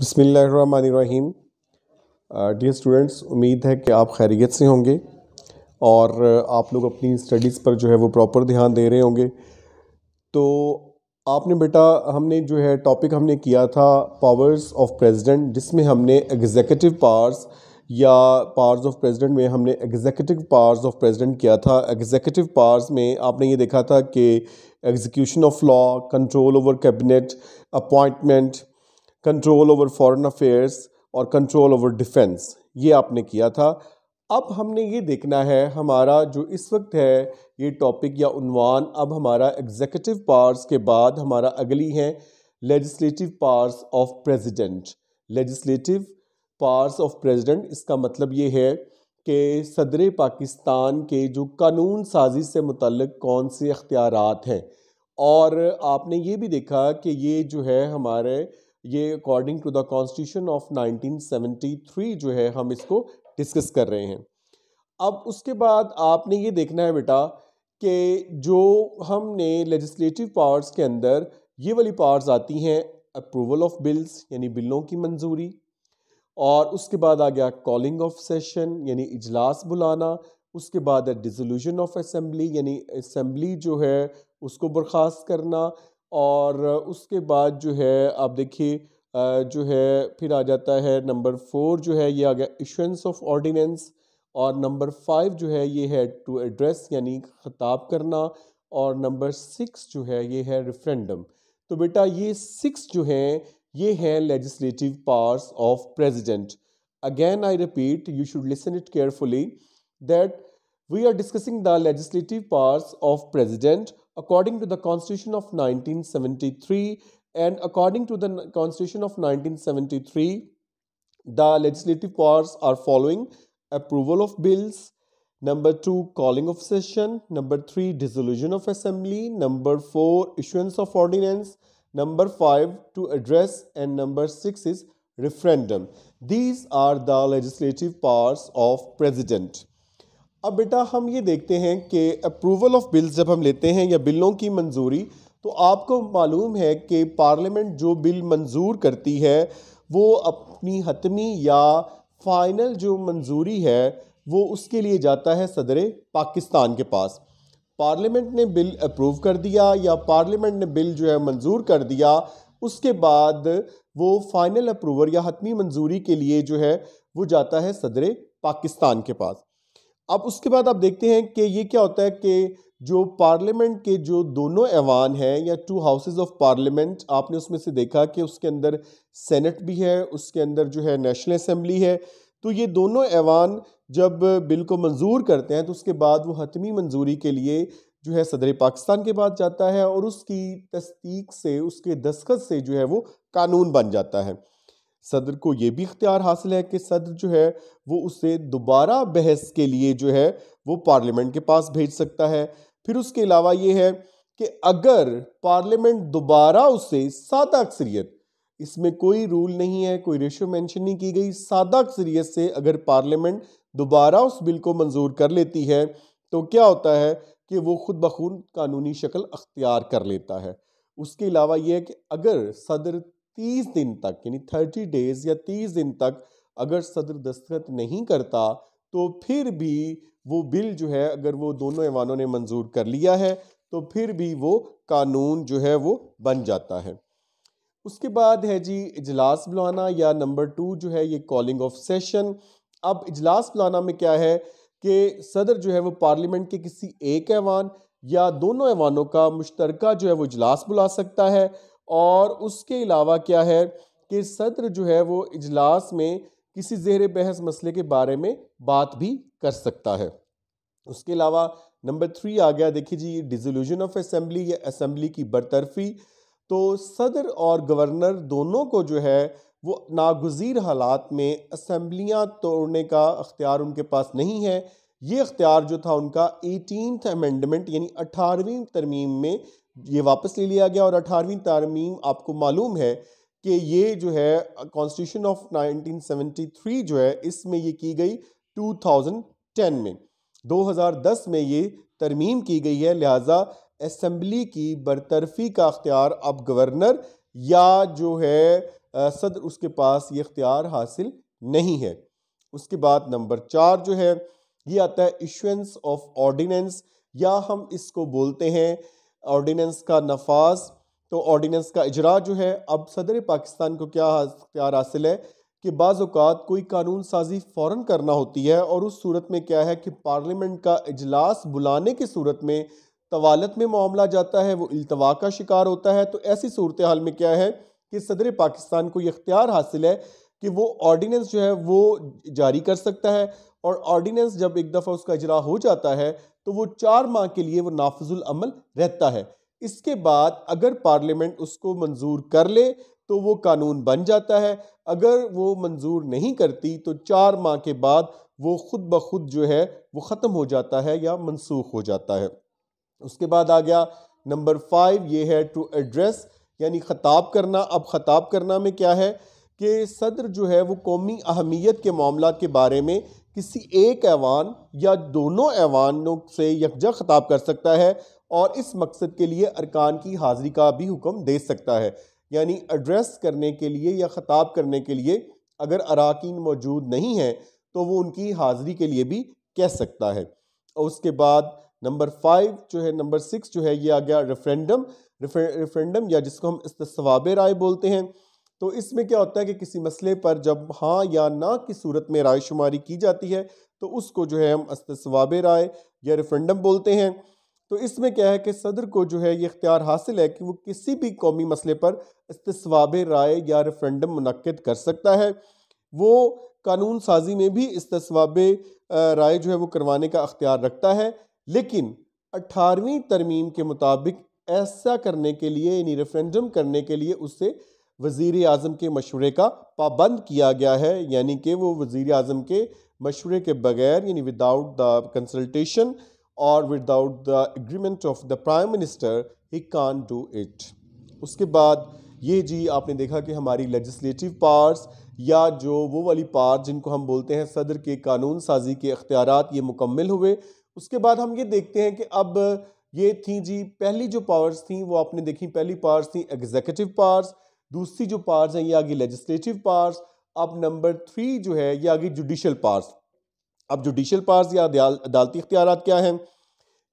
बसमीम dear students उम्मीद है कि आप खैरियत से होंगे और आप लोग अपनी स्टडीज़ पर जो है वो प्रॉपर ध्यान दे रहे होंगे तो आपने बेटा हमने जो है टॉपिक हमने किया था पावर्स ऑफ प्रेसिडेंट जिसमें हमने एग्जीक्यूटिव पावर्स या पावर्स ऑफ प्रेसिडेंट में हमने एग्जीक्यूटिव पावर्स ऑफ प्रेसिडेंट किया था एग्जीक्यूटिव पावर्स में आपने ये देखा था कि execution of law control over cabinet appointment control over foreign affairs और कंट्रोल ओवर डिफेंस ये आपने किया था अब हमने ये देखना है हमारा जो इस वक्त है ये टॉपिक या उनवान अब हमारा एग्जीक्यूटिव पावर्स के बाद हमारा अगली है legislative powers of president legislative powers of president इसका मतलब ये है कि सदर पाकिस्तान के जो कानून साजी से मुतलक कौन से अख्तियार हैं और आपने ये भी देखा कि ये जो है हमारे ये according to the constitution of 1973 जो है हम इसको डिस्कस कर रहे हैं अब उसके बाद आपने ये देखना है बेटा कि जो हमने लेजिस्लेटिव पावर्स के अंदर ये वाली पावर्स आती हैं अप्रूवल ऑफ बिल्स यानी बिलों की मंजूरी और उसके बाद आ गया कॉलिंग ऑफ सेशन यानी इजलास बुलाना उसके बाद डिसोल्यूशन ऑफ असम्बली यानी असम्बली जो है उसको बर्खास्त करना और उसके बाद जो है आप देखिए जो है फिर आ जाता है नंबर फोर जो है ये आ गया इशुंस ऑफ ऑर्डिनेंस और नंबर फाइव जो है ये है टू एड्रेस यानी खताब करना और नंबर सिक्स जो है ये है रेफरेंडम तो बेटा ये सिक्स जो हैं ये हैं legislative powers of president again I repeat you should listen it carefully that we are discussing the legislative powers of president according to the Constitution of 1973 and according to the Constitution of 1973, the legislative powers are following approval of bills, number two, calling of session, number three, dissolution of assembly, number four, issuance of ordinance, number five, to address, and number six is referendum. These are the legislative powers of president. अब बेटा हम ये देखते हैं कि approval of bills जब हम लेते हैं या बिलों की मंजूरी तो आपको मालूम है कि पार्लियामेंट जो बिल मंजूर करती है वो अपनी हतमी या फाइनल जो मंजूरी है वो उसके लिए जाता है सदर पाकिस्तान के पास पार्लियामेंट ने बिल अप्रूव कर दिया या पार्लियामेंट ने बिल जो है मंजूर कर दिया उसके बाद वो फाइनल अप्रूवर या हतमी मंजूरी के लिए जो है वो जाता है सदर पाकिस्तान के पास अब उसके बाद आप देखते हैं कि ये क्या होता है कि जो पार्लियामेंट के जो दोनों ऐवान हैं या टू हाउसेस ऑफ पार्लियामेंट आपने उसमें से देखा कि उसके अंदर सेनेट भी है उसके अंदर जो है नेशनल असम्बली है तो ये दोनों ऐवान जब बिल को मंजूर करते हैं तो उसके बाद वो हतमी मंजूरी के लिए जो है सदर पाकिस्तान के पास जाता है और उसकी तस्दीक से उसके दस्खत से जो है वो कानून बन जाता है सदर को ये भी इख्तियार हासिल है कि सदर जो है वो उसे दोबारा बहस के लिए जो है वो पार्लियामेंट के पास भेज सकता है फिर उसके अलावा ये है कि अगर पार्लियामेंट दोबारा उसे सादा अक्सरियत इसमें कोई रूल नहीं है कोई रेशो मेंशन नहीं की गई सादा अक्सरियत से अगर पार्लियामेंट दोबारा उस बिल को मंजूर कर लेती है तो क्या होता है कि वो खुद बखून कानूनी शक्ल अख्तियार कर लेता है उसके अलावा यह है कि अगर सदर तीस दिन तक यानी थर्टी डेज या तीस दिन तक अगर सदर दस्तखत नहीं करता तो फिर भी वो बिल जो है अगर वो दोनों ऐवानों ने मंजूर कर लिया है तो फिर भी वो कानून जो है वो बन जाता है उसके बाद है जी इजलास बुलाना या नंबर टू जो है ये कॉलिंग ऑफ सेशन अब इजलास बुलाना में क्या है कि सदर जो है वो पार्लियामेंट के किसी एक ऐवान या दोनों ऐवानों का मुश्तरका जो है वो इजलास बुला सकता है और उसके अलावा क्या है कि सदर जो है वो इजलास में किसी जहर बहस मसले के बारे में बात भी कर सकता है उसके अलावा नंबर थ्री आ गया देखिए जी डिजोल्यूशन ऑफ असम्बली या असम्बली की बरतरफी तो सदर और गवर्नर दोनों को जो है वो नागजीर हालात में असम्बलियाँ तोड़ने का अख्तियार उनके पास नहीं है ये अख्तियार जो था उनका एटीनथ अमेंडमेंट यानी अठारहवीं तरमीम में ये वापस ले लिया गया और अठारहवीं तारमीम आपको मालूम है कि ये जो है कॉन्स्टिट्यूशन ऑफ 1973 जो है इसमें ये की गई 2010 में 2010 में ये तरमीम की गई है लिहाजा असम्बली की बरतरफी का अख्तियार अब गवर्नर या जो है सदर उसके पास ये अख्तियार हासिल नहीं है उसके बाद नंबर चार जो है ये आता है इशुंस ऑफ ऑर्डिनेंस या हम इसको बोलते हैं ऑर्डीनेंस का नफाज तो ऑर्डीनेंस का इजरा जो है अब सदर पाकिस्तान को क्या अख्तियार हासिल है कि बाज़ात कोई कानून साजी फ़ौर करना होती है और उस सूरत में क्या है कि पार्लियामेंट का अजलास बुलाने की सूरत में तवालत में मामला जाता है वो अल्तवा का शिकार होता है तो ऐसी सूरत हाल में क्या है कि सदर पाकिस्तान को ये अख्तियार हासिल है कि वो ऑर्डीनेंस जो है वो जारी कर सकता है और ऑर्डीनेंस जब एक दफ़ा उसका इजरा हो जाता है तो वो चार माह के लिए वो नाफजुल अमल रहता है इसके बाद अगर पार्लियामेंट उसको मंजूर कर ले तो वो कानून बन जाता है अगर वो मंजूर नहीं करती तो चार माह के बाद वो ख़ुद ब खुद जो है वो ख़त्म हो जाता है या मनसूख हो जाता है उसके बाद आ गया नंबर फाइव ये है टू एड्रेस यानी ख़ताब करना अब ख़ताब करना में क्या है कि सदर जो है वो कौमी अहमियत के मामला के बारे में किसी एक ऐवान या दोनों ऐवानों से यकजा खिताब कर सकता है और इस मकसद के लिए अरकान की हाज़िरी का भी हुक्म दे सकता है यानी एड्रेस करने के लिए या ख़ताब करने के लिए अगर अरकान मौजूद नहीं हैं तो वो उनकी हाज़िरी के लिए भी कह सकता है और उसके बाद नंबर फाइव जो है नंबर सिक्स जो है ये आ गया रेफरेंडम रेफरेंडम या जिसको हम इस्तवाब राय बोलते हैं तो इसमें क्या होता है कि किसी मसले पर जब हाँ या ना की सूरत में राय शुमारी की जाती है तो उसको जो है हम अस्तवाब राय या रेफरेंडम बोलते हैं तो इसमें क्या है कि सदर को जो है ये इख्तियार हासिल है कि वो किसी भी कौमी मसले पर इसतवाब राय या रेफरेंडम मनद कर सकता है वो कानून साजी में भी इसतवाब राय जो है वो करवाने का अख्तियार रखता है लेकिन अठारहवीं तरमीम के मुताबिक ऐसा करने के लिए यानी रेफरेंडम करने के लिए उससे वज़ी अजम के मशवरे का पाबंद किया गया है यानी कि वो वज़ी अजम के मशवरे के बगैर यानी विदाउट द कंसल्टेसन और without the agreement of the prime minister ही कान डू इट उसके बाद ये जी आपने देखा कि हमारी लेजिस्लेटिव पार्ट्स या जो वो वाली पार्ट जिनको हम बोलते हैं सदर के कानून साजी के अख्तियार ये मुकम्मल हुए उसके बाद हम ये देखते हैं कि अब ये थी जी पहली जो पावर्स थी वो आपने देखी पहली पावर्स थी एग्जीक्यूटिव पावर्स दूसरी जो पार्स हैं ये आ गई लेजिस्लेटिव पार्स अब नंबर थ्री जो है ये आ गई जुडिशल पार्स अब जुडिशल पार्स या अदालती इख्तियार क्या हैं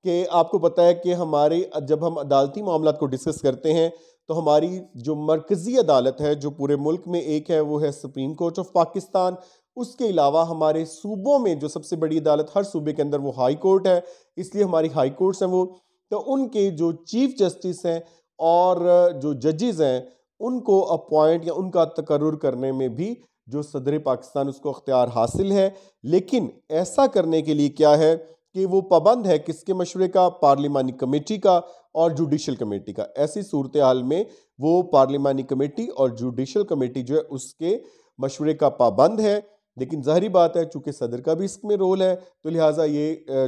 कि आपको पता है कि हमारे जब हम अदालती मामला को डिस्कस करते हैं तो हमारी जो मरकज़ी अदालत है जो पूरे मुल्क में एक है वो है सुप्रीम कोर्ट ऑफ पाकिस्तान उसके अलावा हमारे सूबों में जो सबसे बड़ी अदालत हर सूबे के अंदर वो हाई कोर्ट है इसलिए हमारी हाई कोर्ट्स हैं वो तो उनके जो चीफ जस्टिस हैं और जो जजेस हैं उनको अपॉइंट या उनका तकर्र करने में भी जो सदर पाकिस्तान उसको अख्तियार हासिल है लेकिन ऐसा करने के लिए क्या है कि वो पाबंद है किसके मशवरे का पार्लिमानी कमेटी का और जुडिशल कमेटी का ऐसी सूरत हाल में वो पार्लिमानी कमेटी और जुडिशल कमेटी जो है उसके मशवरे का पाबंद है लेकिन ज़ाहरी बात है चूँकि सदर का भी इसमें रोल है तो लिहाजा ये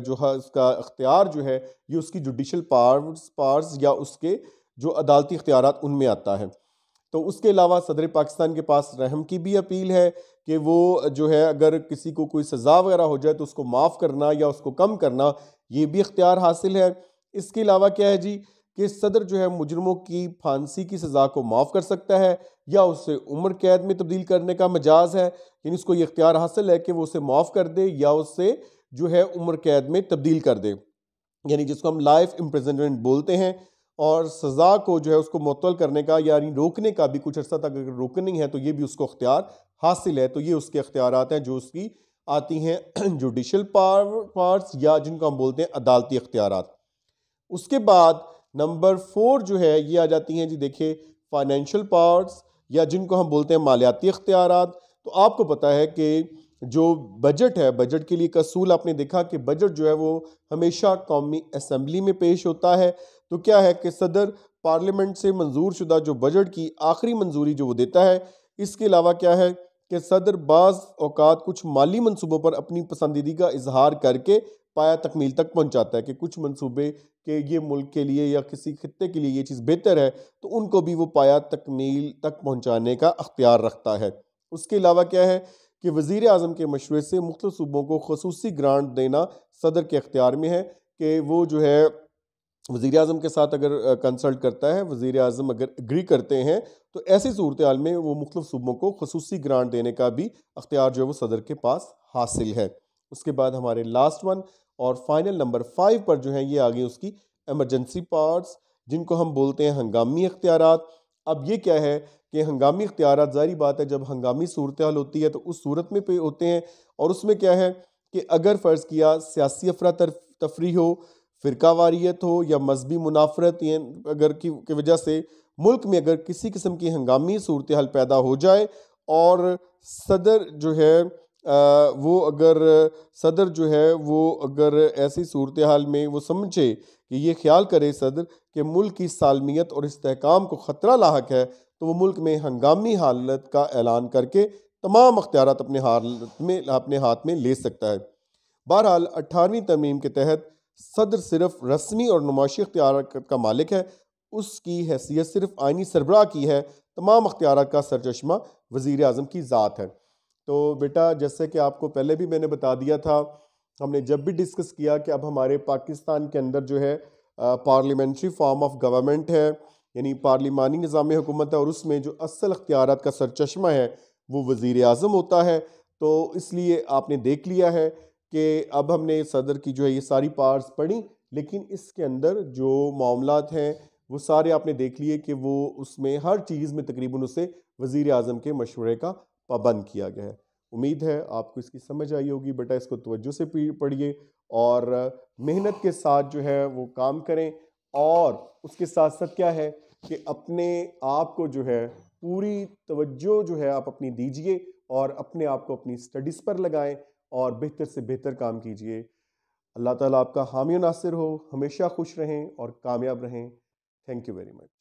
जो है उसका अख्तियार जो है ये उसकी जुडिशल पार्स पार्स या उसके जो अदालती इख्तियार उनमें आता है तो उसके अलावा सदर पाकिस्तान के पास रहम की भी अपील है कि वो जो है अगर किसी को कोई सज़ा वगैरह हो जाए तो उसको माफ़ करना या उसको कम करना ये भी इख्तियार हासिल है इसके अलावा क्या है जी कि सदर जो है मुजरमों की फांसी की सज़ा को माफ़ कर सकता है या उसे उम्र कैद में तब्दील करने का मजाज है यानी उसको ये इख्तियार हासिल है कि वो उसे माफ़ कर दे या उससे जो है उम्र कैद में तब्दील कर दे यानी जिसको हम लाइफ इम्प्रजेंटमेंट बोलते हैं और सज़ा को जो है उसको मअतल करने का यानी रोकने का भी कुछ अर्सा तक अगर रोकनी है तो ये भी उसको अख्तियार हासिल है तो ये उसके अख्तियार हैं जो उसकी आती हैं जुडिशल पावर पार्ट्स या जिनको हम बोलते हैं अदालती अख्तियार उसके बाद नंबर फोर जो है ये आ जाती हैं जी देखिए फाइनेंशियल पार्स या जिनको हम बोलते हैं मालियाती अख्तियार तो आपको पता है कि जो बजट है बजट के लिए कसूल आपने देखा कि बजट जो है वो हमेशा कौमी असम्बली में पेश होता है तो क्या है कि सदर पार्लियामेंट से मंजूर शुदा जो बजट की आखिरी मंजूरी जो वो देता है इसके अलावा क्या है कि सदर बाज़ अवकात कुछ माली मनसूबों पर अपनी पसंदीदी का इजहार करके पाया तकमील तक पहुँचाता है कि कुछ मनसूबे के ये मुल्क के लिए या किसी खत्े के लिए ये चीज़ बेहतर है तो उनको भी वो पाया तकमील तक पहुँचाने का अख्तियार रखता है उसके अलावा क्या है कि वज़ी अजम के मशवरे से मुख्त सूबों को खसूसी ग्रांट देना सदर के अख्तियार में है कि वो जो है वज़ी अजम के साथ अगर कंसल्ट करता है वज़ी अजम अगर एग्री करते हैं तो ऐसी सूरत हाल में वो मुख्तु सूबों को खसूसी ग्रांट देने का भी अख्तियार जो है वो सदर के पास हासिल है उसके बाद हमारे लास्ट वन और फाइनल नंबर फाइव पर जो है ये आ गई उसकी एमरजेंसी पार्ट्स जिनको हम बोलते हैं हंगामी अख्तियार अब ये क्या है कि हंगामी अख्तियार जारी बात है जब हंगामी सूरत हाल होती है तो उस सूरत में पे होते हैं और उसमें क्या है कि अगर फ़र्ज़ किया सियासी अफरा तफरी हो फिरकावारीत हो या मजहबी मुनाफरत अगर की, की वजह से मुल्क में अगर किसी किस्म की हंगामी सूरत हाल पैदा हो जाए और सदर जो है आ, वो अगर सदर जो है वो अगर ऐसी सूरत हाल में वो समझे कि ये ख्याल करे सदर कि मुल्क की सालमियत और इसकाम को ख़तरा लाक है तो वो मुल्क में हंगामी हालत का ऐलान करके तमाम अख्तियार अपने हालत में अपने हाथ में ले सकता है बहरहाल अट्ठारहवीं तरमीम के तहत सदर सिर्फ रस्मी और नुमाशी अख्तियार का मालिक है उसकी हैसियत सिर्फ आइनी सरबराह की है तमाम अख्तियार का सरचश्मा वज़ी अजम की ज़ात है तो बेटा जैसे कि आपको पहले भी मैंने बता दिया था हमने जब भी डिस्कस किया कि अब हमारे पाकिस्तान के अंदर जो है पार्लियामेंट्री फॉर्म ऑफ गवर्नमेंट है यानी पार्लिमानी निज़ाम हुकूमत है और उसमें जो असल अख्तियार का सरचश्मा है वो वज़ी अजम होता है तो इसलिए आपने देख लिया है कि अब हमने सदर की जो है ये सारी पार्ट्स पढ़ी लेकिन इसके अंदर जो मामला हैं वो सारे आपने देख लिए कि वो उसमें हर चीज़ में तकरीबन उसे वज़ी अजम के मशवरे का पाबंद किया गया है उम्मीद है आपको इसकी समझ आई होगी बेटा इसको तवज्जो से पढ़िए और मेहनत के साथ जो है वो काम करें और उसके साथ साथ क्या है कि अपने आप को जो है पूरी तवज्जो जो है आप अपनी दीजिए और अपने आप को अपनी स्टडीज़ पर लगाएं और बेहतर से बेहतर काम कीजिए अल्लाह ताला आपका हामी नासिर हो हमेशा खुश रहें और कामयाब रहें थैंक यू वेरी मच